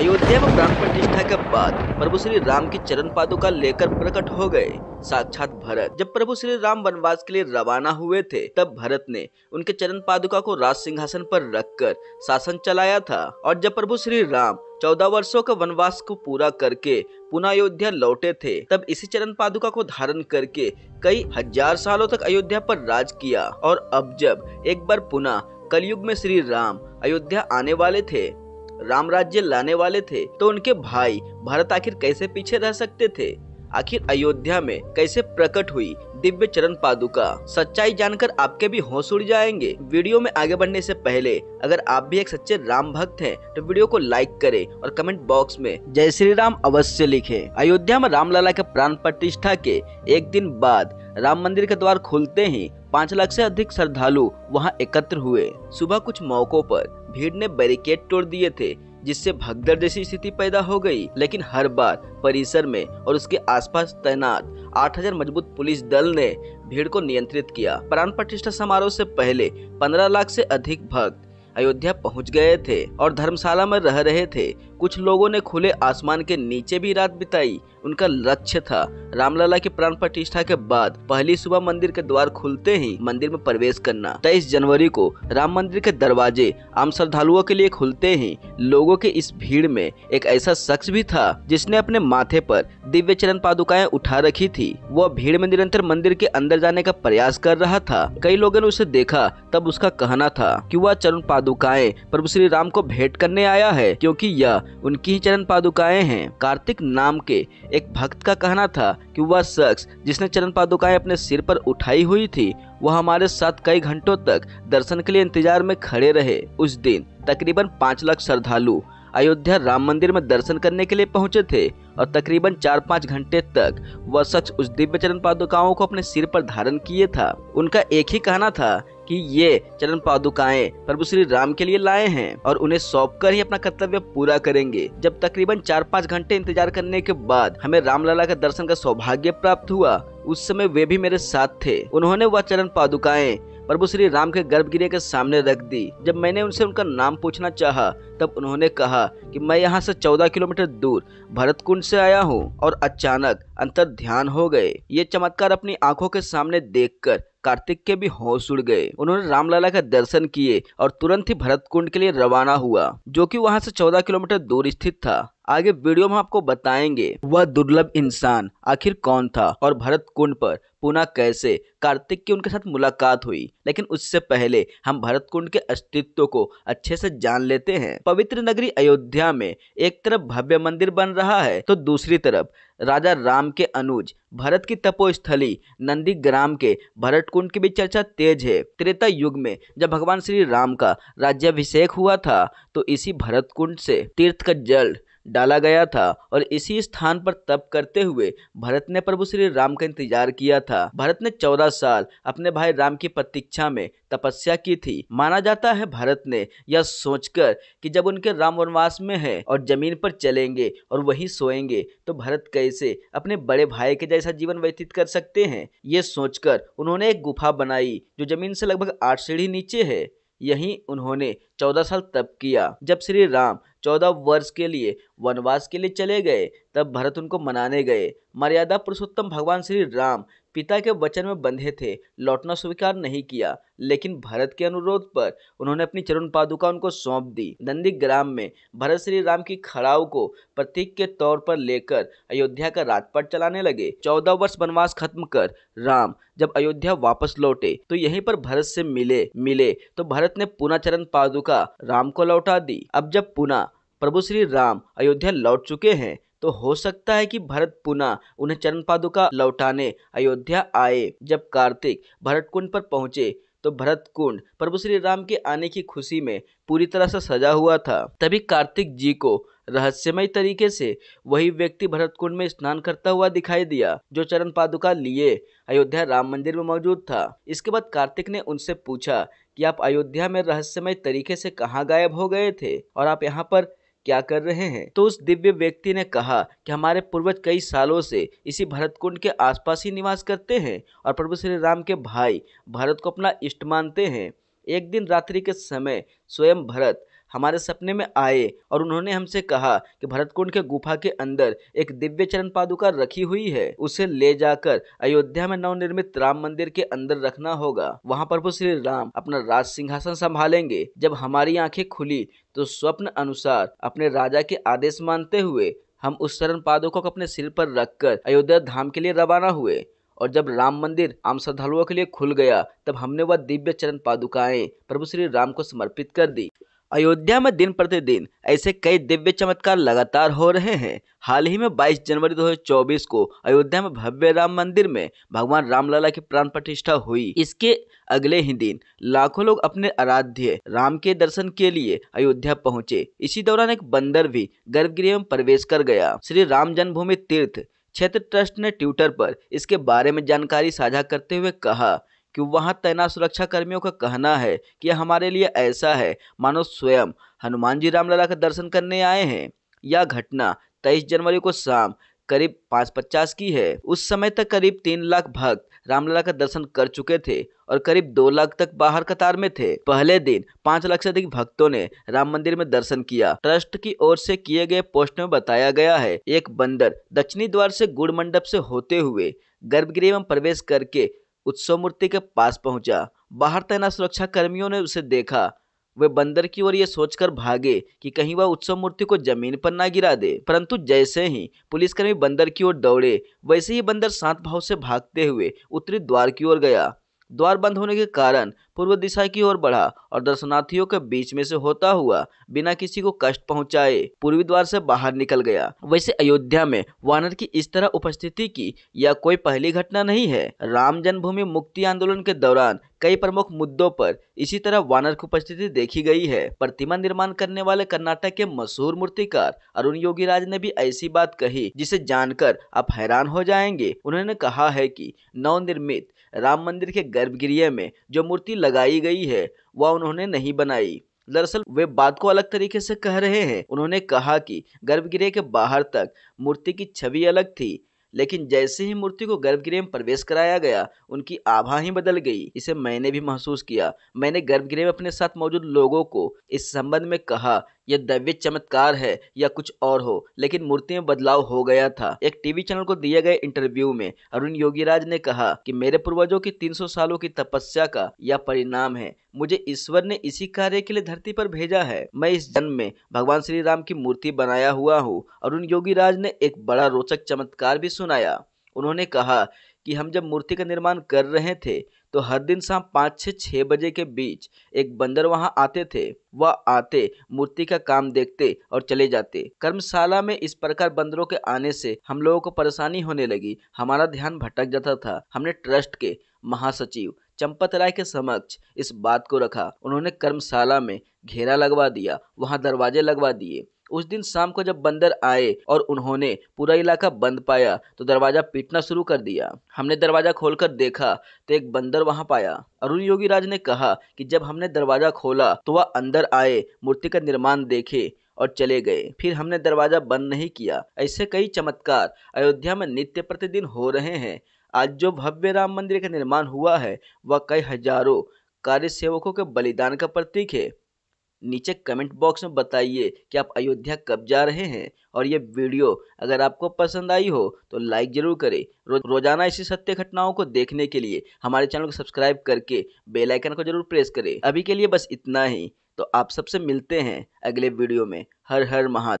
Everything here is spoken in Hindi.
अयोध्या में प्राण प्रतिष्ठा के बाद प्रभु श्री राम की चरण पादुका लेकर प्रकट हो गए साक्षात भरत जब प्रभु श्री राम वनवास के लिए रवाना हुए थे तब भरत ने उनके चरण पादुका को राज सिंहासन पर रखकर शासन चलाया था और जब प्रभु श्री राम चौदह वर्षों के वनवास को पूरा करके पुनः अयोध्या लौटे थे तब इसी चरण पादुका को धारण करके कई हजार सालों तक अयोध्या पर राज किया और अब जब एक बार पुनः कलयुग में श्री राम अयोध्या आने वाले थे राम राज्य लाने वाले थे तो उनके भाई भारत आखिर कैसे पीछे रह सकते थे आखिर अयोध्या में कैसे प्रकट हुई दिव्य चरण पादुका सच्चाई जानकर आपके भी होश उड़ जाएंगे वीडियो में आगे बढ़ने से पहले अगर आप भी एक सच्चे राम भक्त हैं तो वीडियो को लाइक करें और कमेंट बॉक्स में जय श्री राम अवश्य लिखें। अयोध्या में रामलला के प्राण प्रतिष्ठा के एक दिन बाद राम मंदिर के द्वार खुलते ही पाँच लाख से अधिक श्रद्धालु वहां एकत्र हुए सुबह कुछ मौकों पर भीड़ ने बैरिकेड तोड़ दिए थे जिससे भगदड़ जैसी स्थिति पैदा हो गई लेकिन हर बार परिसर में और उसके आसपास तैनात 8000 मजबूत पुलिस दल ने भीड़ को नियंत्रित किया प्राण प्रतिष्ठा समारोह से पहले 15 लाख से अधिक भक्त अयोध्या पहुंच गए थे और धर्मशाला में रह रहे थे कुछ लोगों ने खुले आसमान के नीचे भी रात बिताई उनका लक्ष्य था रामलला की प्राण प्रतिष्ठा के बाद पहली सुबह मंदिर के द्वार खुलते ही मंदिर में प्रवेश करना तेईस जनवरी को राम मंदिर के दरवाजे आम श्रद्धालुओं के लिए खुलते ही लोगों के इस भीड़ में एक ऐसा शख्स भी था जिसने अपने माथे पर दिव्य चरण पादुकाएं उठा रखी थी वह भीड़ में निरंतर मंदिर के अंदर जाने का प्रयास कर रहा था कई लोगों ने उसे देखा तब उसका कहना था कि वह चरण पादुकाएं प्रभु श्री राम को भेंट करने आया है क्योंकि यह उनकी ही चरण पादुकाएं हैं कार्तिक नाम के एक भक्त का कहना था कि वह शख्स जिसने चरण पादुकाएं अपने सिर पर उठाई हुई थी वह हमारे साथ कई घंटों तक दर्शन के लिए इंतजार में खड़े रहे उस दिन तकरीबन पाँच लाख श्रद्धालु अयोध्या राम मंदिर में दर्शन करने के लिए पहुंचे थे और तकरीबन चार पाँच घंटे तक वह शख्स उस दिव्य चरण पादुकाओं को अपने सिर पर धारण किए था उनका एक ही कहना था कि ये चरण पादुकाएं प्रभु श्री राम के लिए लाए हैं और उन्हें सौंप कर ही अपना कर्तव्य पूरा करेंगे जब तकरीबन चार पाँच घंटे इंतजार करने के बाद हमें रामलला का दर्शन का सौभाग्य प्राप्त हुआ उस समय वे भी मेरे साथ थे उन्होंने वह चरण पादुकाएं प्रभु श्री राम के गर्भगृह के सामने रख दी जब मैंने उनसे उनका नाम पूछना चाहा तब उन्होंने कहा कि मैं यहाँ से 14 किलोमीटर दूर भरत कुंड से आया हूँ और अचानक अंतर ध्यान हो गए ये चमत्कार अपनी आंखों के सामने देखकर कार्तिक के भी होश उड़ गए उन्होंने रामलला का दर्शन किए और तुरंत ही भरत कुंड के लिए रवाना हुआ जो कि वहां से 14 किलोमीटर दूर स्थित था आगे वीडियो में आपको बताएंगे वह दुर्लभ इंसान आखिर कौन था और भरत कुंड पर पुनः कैसे कार्तिक की उनके साथ मुलाकात हुई लेकिन उससे पहले हम भरत कुंड के अस्तित्व को अच्छे से जान लेते हैं पवित्र नगरी अयोध्या में एक तरफ भव्य मंदिर बन रहा है तो दूसरी तरफ राजा राम के अनुज भरत की तपोस्थली नंदी ग्राम के भरत कुंड की भी चर्चा तेज है त्रेता युग में जब भगवान श्री राम का राज्याभिषेक हुआ था तो इसी भरत कुंड से तीर्थ का जल डाला गया था और इसी स्थान पर तप करते हुए भरत ने प्रभु श्री राम का इंतजार किया था भरत ने चौदह साल अपने भाई राम की प्रतीक्षा में तपस्या की थी माना जाता है भरत ने यह सोचकर कि जब उनके राम वनवास में है और जमीन पर चलेंगे और वहीं सोएंगे तो भरत कैसे अपने बड़े भाई के जैसा जीवन व्यतीत कर सकते हैं ये सोचकर उन्होंने एक गुफा बनाई जो जमीन से लगभग आठ सीढ़ी नीचे है यहीं उन्होंने चौदह साल तप किया जब श्री राम चौदह वर्ष के लिए वनवास के लिए चले गए तब भरत उनको मनाने गए मर्यादा पुरुषोत्तम भगवान श्री राम पिता के वचन में बंधे थे लौटना स्वीकार नहीं किया लेकिन भरत के अनुरोध पर उन्होंने अपनी चरण पादुका उनको सौंप दी नंदी ग्राम में भरत श्री राम की खड़ाऊ को प्रतीक के तौर पर लेकर अयोध्या का राजपाट चलाने लगे चौदह वर्ष वनवास खत्म कर राम जब अयोध्या वापस लौटे तो यहीं पर भरत से मिले मिले तो भरत ने पुनः चरण पादुका राम को लौटा दी अब जब पुनः प्रभु श्री राम अयोध्या लौट चुके हैं तो हो सकता है कि भरत पुनः उन्हें चरण पादुका लौटाने अयोध्या आए जब कार्तिक भरत कुंड पर पहुंचे तो भरत कुंड प्रभु श्री राम के आने की खुशी में पूरी तरह से सजा हुआ था तभी कार्तिक जी को रहस्यमय तरीके से वही व्यक्ति भरत कुंड में स्नान करता हुआ दिखाई दिया जो चरण पादुका लिए अयोध्या राम मंदिर में मौजूद था इसके बाद कार्तिक ने उनसे पूछा कि आप अयोध्या में रहस्यमय तरीके से कहाँ गायब हो गए थे और आप यहाँ पर क्या कर रहे हैं तो उस दिव्य व्यक्ति ने कहा कि हमारे पूर्वज कई सालों से इसी भरत कुंड के आसपास ही निवास करते हैं और प्रभु श्री राम के भाई भरत को अपना इष्ट मानते हैं एक दिन रात्रि के समय स्वयं भरत हमारे सपने में आए और उन्होंने हमसे कहा कि भरतकुंड के गुफा के अंदर एक दिव्य चरण पादुका रखी हुई है उसे ले जाकर अयोध्या में नवनिर्मित राम मंदिर के अंदर रखना होगा वहाँ प्रभु श्री राम अपना राज सिंहासन संभालेंगे जब हमारी आंखें खुली तो स्वप्न अनुसार अपने राजा के आदेश मानते हुए हम उस चरण पादुका को अपने सिर पर रखकर अयोध्या धाम के लिए रवाना हुए और जब राम मंदिर आम श्रद्धालुओं के लिए खुल गया तब हमने वह दिव्य चरण पादुकाएं प्रभु श्री राम को समर्पित कर दी अयोध्या में दिन प्रतिदिन ऐसे कई दिव्य चमत्कार लगातार हो रहे हैं हाल ही में 22 जनवरी 2024 को अयोध्या में भव्य राम मंदिर में भगवान रामलला की प्राण प्रतिष्ठा हुई इसके अगले ही दिन लाखों लोग अपने आराध्य राम के दर्शन के लिए अयोध्या पहुंचे इसी दौरान एक बंदर भी गर्भगृह में प्रवेश कर गया श्री राम जन्मभूमि तीर्थ क्षेत्र ट्रस्ट ने ट्विटर पर इसके बारे में जानकारी साझा करते हुए कहा कि वहाँ तैनात सुरक्षा कर्मियों का कहना है कि हमारे लिए ऐसा है मानो स्वयं हनुमान जी रामलला का दर्शन करने आए हैं यह घटना तेईस जनवरी को शाम करीब पाँच पचास की है उस समय तक करीब तीन लाख भक्त रामलला का दर्शन कर चुके थे और करीब दो लाख तक बाहर कतार में थे पहले दिन पाँच लाख से अधिक भक्तों ने राम मंदिर में दर्शन किया ट्रस्ट की ओर से किए गए पोस्ट में बताया गया है एक बंदर दक्षिणी द्वार से गुड़ मंडप से होते हुए गर्भगृह में प्रवेश करके उत्सव मूर्ति के पास पहुंचा बाहर तैनात सुरक्षा कर्मियों ने उसे देखा वे बंदर की ओर ये सोचकर भागे कि कहीं वह उत्सव मूर्ति को जमीन पर ना गिरा दे परंतु जैसे ही पुलिसकर्मी बंदर की ओर दौड़े वैसे ही बंदर शांत भाव से भागते हुए उत्तरी द्वार की ओर गया द्वार बंद होने के कारण पूर्व दिशा की ओर बढ़ा और दर्शनार्थियों के बीच में से होता हुआ बिना किसी को कष्ट पहुंचाए पूर्वी द्वार से बाहर निकल गया वैसे अयोध्या में वानर की इस तरह उपस्थिति की यह कोई पहली घटना नहीं है राम जन्मभूमि मुक्ति आंदोलन के दौरान कई प्रमुख मुद्दों पर इसी तरह वानर की उपस्थिति देखी गई है प्रतिमा निर्माण करने वाले कर्नाटक के मशहूर मूर्तिकार अरुण योगी राज ने भी ऐसी बात कही जिसे जानकर आप हैरान हो जाएंगे उन्होंने कहा है कि नवनिर्मित राम मंदिर के गर्भगृह में जो मूर्ति लग लगाई गई है वह उन्होंने नहीं बनाई दरअसल वे बात को अलग तरीके से कह रहे हैं उन्होंने कहा कि गर्भगृह के बाहर तक मूर्ति की छवि अलग थी लेकिन जैसे ही मूर्ति को गर्भगृह में प्रवेश कराया गया उनकी आभा ही बदल गई इसे मैंने भी महसूस किया मैंने गर्भगृह में अपने साथ मौजूद लोगों को इस संबंध में कहा यह दैव्य चमत्कार है या कुछ और हो लेकिन मूर्ति में बदलाव हो गया था एक टीवी चैनल को दिए गए इंटरव्यू में अरुण योगीराज ने कहा कि मेरे पूर्वजों की 300 सालों की तपस्या का यह परिणाम है मुझे ईश्वर ने इसी कार्य के लिए धरती पर भेजा है मैं इस जन्म में भगवान श्री राम की मूर्ति बनाया हुआ हूँ अरुण योगीराज ने एक बड़ा रोचक चमत्कार भी सुनाया उन्होंने कहा कि हम जब मूर्ति का निर्माण कर रहे थे तो हर दिन शाम पाँच से छः बजे के बीच एक बंदर वहाँ आते थे वह आते मूर्ति का काम देखते और चले जाते कर्मशाला में इस प्रकार बंदरों के आने से हम लोगों को परेशानी होने लगी हमारा ध्यान भटक जाता था हमने ट्रस्ट के महासचिव चंपत राय के समक्ष इस बात को रखा उन्होंने कर्मशाला में घेरा लगवा दिया वहाँ दरवाजे लगवा दिए उस दिन शाम को जब बंदर आए और उन्होंने पूरा इलाका बंद पाया तो दरवाजा पीटना शुरू कर दिया हमने दरवाजा खोलकर देखा तो एक बंदर वहां पाया अरुण योगी राज ने कहा कि जब हमने दरवाजा खोला तो वह अंदर आए मूर्ति का निर्माण देखे और चले गए फिर हमने दरवाजा बंद नहीं किया ऐसे कई चमत्कार अयोध्या में नित्य प्रतिदिन हो रहे हैं आज जो भव्य राम मंदिर का निर्माण हुआ है वह कई हजारों कार्य सेवकों के बलिदान का प्रतीक है नीचे कमेंट बॉक्स में बताइए कि आप अयोध्या कब जा रहे हैं और ये वीडियो अगर आपको पसंद आई हो तो लाइक ज़रूर करें रो, रोजाना ऐसी सत्य घटनाओं को देखने के लिए हमारे चैनल को सब्सक्राइब करके बेल आइकन को जरूर प्रेस करें अभी के लिए बस इतना ही तो आप सबसे मिलते हैं अगले वीडियो में हर हर महा